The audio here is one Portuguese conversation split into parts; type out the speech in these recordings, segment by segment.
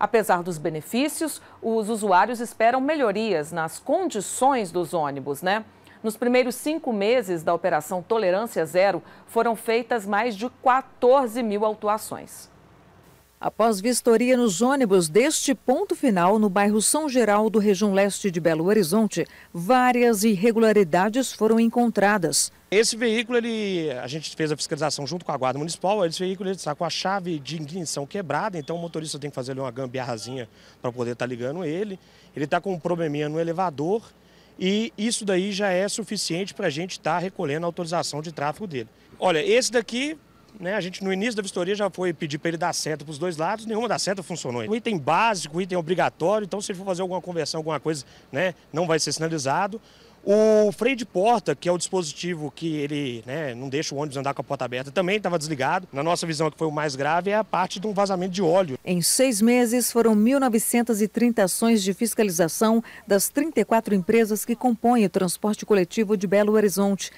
Apesar dos benefícios, os usuários esperam melhorias nas condições dos ônibus, né? Nos primeiros cinco meses da Operação Tolerância Zero, foram feitas mais de 14 mil autuações. Após vistoria nos ônibus deste ponto final, no bairro São Geraldo, região leste de Belo Horizonte, várias irregularidades foram encontradas. Esse veículo, ele, a gente fez a fiscalização junto com a Guarda Municipal, esse veículo está com a chave de ignição quebrada, então o motorista tem que fazer uma gambiarrazinha para poder estar tá ligando ele. Ele está com um probleminha no elevador e isso daí já é suficiente para a gente estar tá recolhendo a autorização de tráfego dele. Olha, esse daqui né? A gente, no início da vistoria, já foi pedir para ele dar seta para os dois lados, nenhuma da seta funcionou. O item básico, o item obrigatório, então se ele for fazer alguma conversão, alguma coisa, né, não vai ser sinalizado. O freio de porta, que é o dispositivo que ele né, não deixa o ônibus andar com a porta aberta, também estava desligado. Na nossa visão, que foi o mais grave, é a parte de um vazamento de óleo. Em seis meses, foram 1.930 ações de fiscalização das 34 empresas que compõem o transporte coletivo de Belo Horizonte.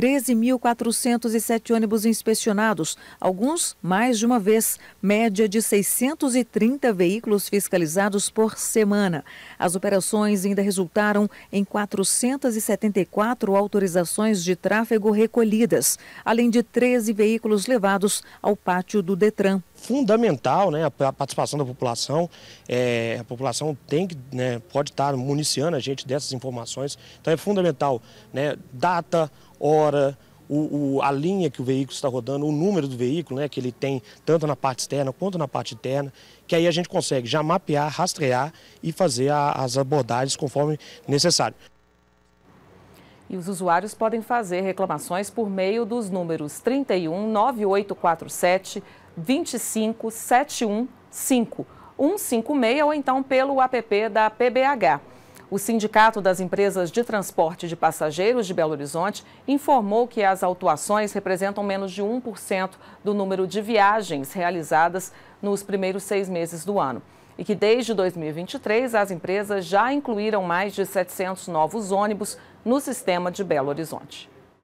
13.407 ônibus inspecionados, alguns mais de uma vez, média de 630 veículos fiscalizados por semana. As operações ainda resultaram em 474 autorizações de tráfego recolhidas, além de 13 veículos levados ao pátio do Detran. Fundamental né, a participação da população. É, a população tem que, né, pode estar municiando a gente dessas informações. Então é fundamental né, data, hora, o, o, a linha que o veículo está rodando, o número do veículo, né, que ele tem tanto na parte externa quanto na parte interna, que aí a gente consegue já mapear, rastrear e fazer a, as abordagens conforme necessário. E os usuários podem fazer reclamações por meio dos números 31 9847 25 71 156 ou então pelo app da PBH. O Sindicato das Empresas de Transporte de Passageiros de Belo Horizonte informou que as autuações representam menos de 1% do número de viagens realizadas nos primeiros seis meses do ano. E que desde 2023 as empresas já incluíram mais de 700 novos ônibus no sistema de Belo Horizonte.